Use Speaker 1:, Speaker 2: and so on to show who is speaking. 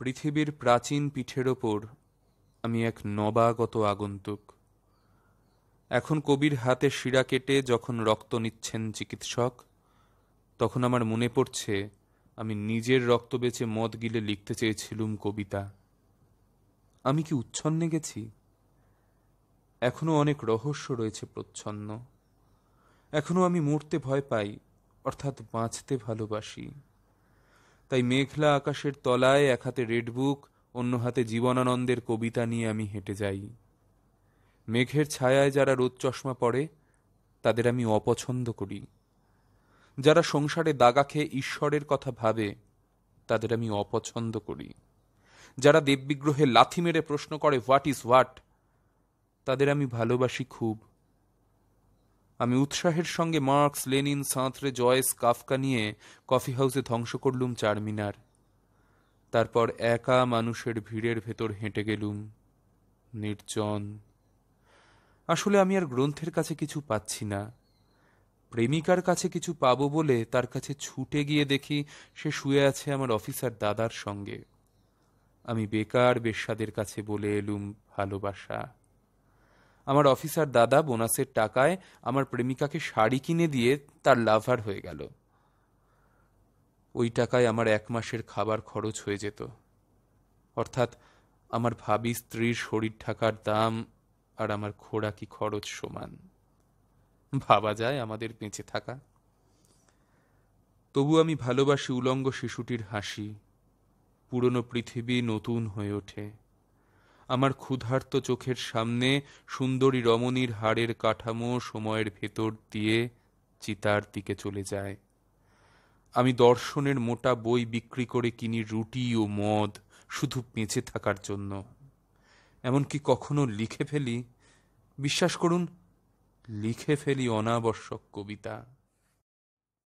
Speaker 1: পৃথিবীর প্রাচীন পিঠের ওপর আমি এক নবাগত আগন্তুক এখন কবির হাতে শিরা কেটে যখন রক্ত নিচ্ছেন চিকিৎসক তখন আমার মনে পড়ছে আমি নিজের রক্ত বেচে মদ গিলে লিখতে চেয়েছিলুম কবিতা আমি কি উচ্ছন্নে গেছি এখনও অনেক রহস্য রয়েছে প্রচ্ছন্ন এখনও আমি মরতে ভয় পাই অর্থাৎ বাঁচতে ভালোবাসি তাই মেঘলা আকাশের তলায় এক হাতে রেডবুক অন্য হাতে জীবনানন্দের কবিতা নিয়ে আমি হেঁটে যাই মেঘের ছায়ায় যারা রোদ চশমা পড়ে তাদের আমি অপছন্দ করি যারা সংসারে দাগা খেয়ে ঈশ্বরের কথা ভাবে তাদের আমি অপছন্দ করি যারা দেববিগ্রহে লাথি মেরে প্রশ্ন করে হোয়াট ইজ হোয়াট তাদের আমি ভালোবাসি খুব আমি উৎসাহের সঙ্গে Marx Lenin Sartre Joyce Kafka নিয়ে কফি হাউসে ধ্বংস করলুম চারমিনার তারপর একা মানুষের ভিড়ের ভেতর হেঁটে গেলুম নির্জন আসলে আমি আর গ্রন্থের কাছে কিছু পাচ্ছি না প্রেমিকার কাছে কিছু পাবো বলে তার কাছে ছুটে গিয়ে দেখি সে শুয়ে আছে আমার অফিসার দাদার সঙ্গে আমি বেকার বেশ্যাদের কাছে বলে এলুম ভালোবাসা আমার অফিসার দাদা বোনাসের টাকায় আমার প্রেমিকাকে শাড়ি কিনে দিয়ে তার লাভার হয়ে গেল ওই টাকায় আমার এক মাসের খাবার খরচ হয়ে যেত অর্থাৎ আমার ভাবি স্ত্রীর শরীর ঠাকার দাম আর আমার খোরাকি খরচ সমান ভাবা যায় আমাদের বেঁচে থাকা তবু আমি ভালোবাসি উলঙ্গ শিশুটির হাসি পুরনো পৃথিবী নতুন হয়ে ওঠে আমার ক্ষুধার্ত চোখের সামনে সুন্দরী রমণীর হাড়ের কাঠামো সময়ের ভেতর দিয়ে চিতার দিকে চলে যায় আমি দর্শনের মোটা বই বিক্রি করে কিনি রুটি ও মদ শুধু বেঁচে থাকার জন্য এমনকি কখনো লিখে ফেলি বিশ্বাস করুন লিখে ফেলি অনাবশ্যক কবিতা